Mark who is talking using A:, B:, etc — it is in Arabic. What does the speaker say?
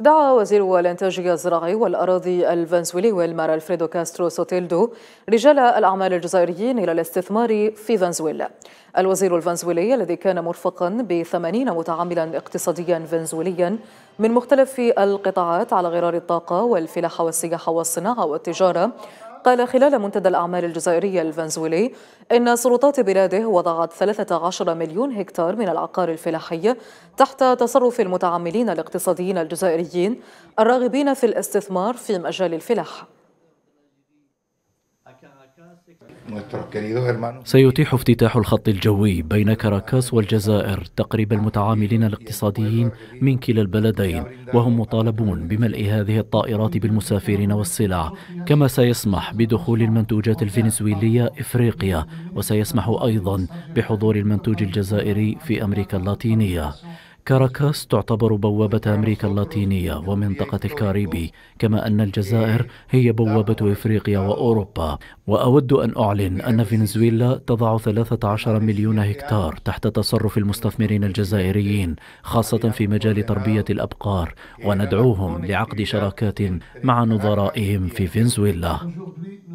A: دعا وزير الانتاج الزراعي والاراضي الفنزويلي والمار الفريدو كاسترو سوتيلدو رجال الاعمال الجزائريين الى الاستثمار في فنزويلا. الوزير الفنزويلي الذي كان مرفقا ب 80 متعاملا اقتصاديا فنزويليا من مختلف القطاعات على غرار الطاقه والفلاحه والسياحه والصناعه والتجاره قال خلال منتدى الأعمال الجزائرية الفنزويلي إن سلطات بلاده وضعت 13 مليون هكتار من العقار الفلاحي تحت تصرف المتعاملين الاقتصاديين الجزائريين الراغبين في الاستثمار في مجال الفلاحة
B: سيتيح افتتاح الخط الجوي بين كاراكاس والجزائر تقريب المتعاملين الاقتصاديين من كلا البلدين وهم مطالبون بملء هذه الطائرات بالمسافرين والسلع كما سيسمح بدخول المنتوجات الفنزويلية إفريقيا وسيسمح أيضا بحضور المنتوج الجزائري في أمريكا اللاتينية كاراكاس تعتبر بوابة أمريكا اللاتينية ومنطقة الكاريبي كما أن الجزائر هي بوابة إفريقيا وأوروبا وأود أن أعلن أن فنزويلا تضع 13 مليون هكتار تحت تصرف المستثمرين الجزائريين خاصة في مجال تربية الأبقار
A: وندعوهم لعقد شراكات مع نظرائهم في فنزويلا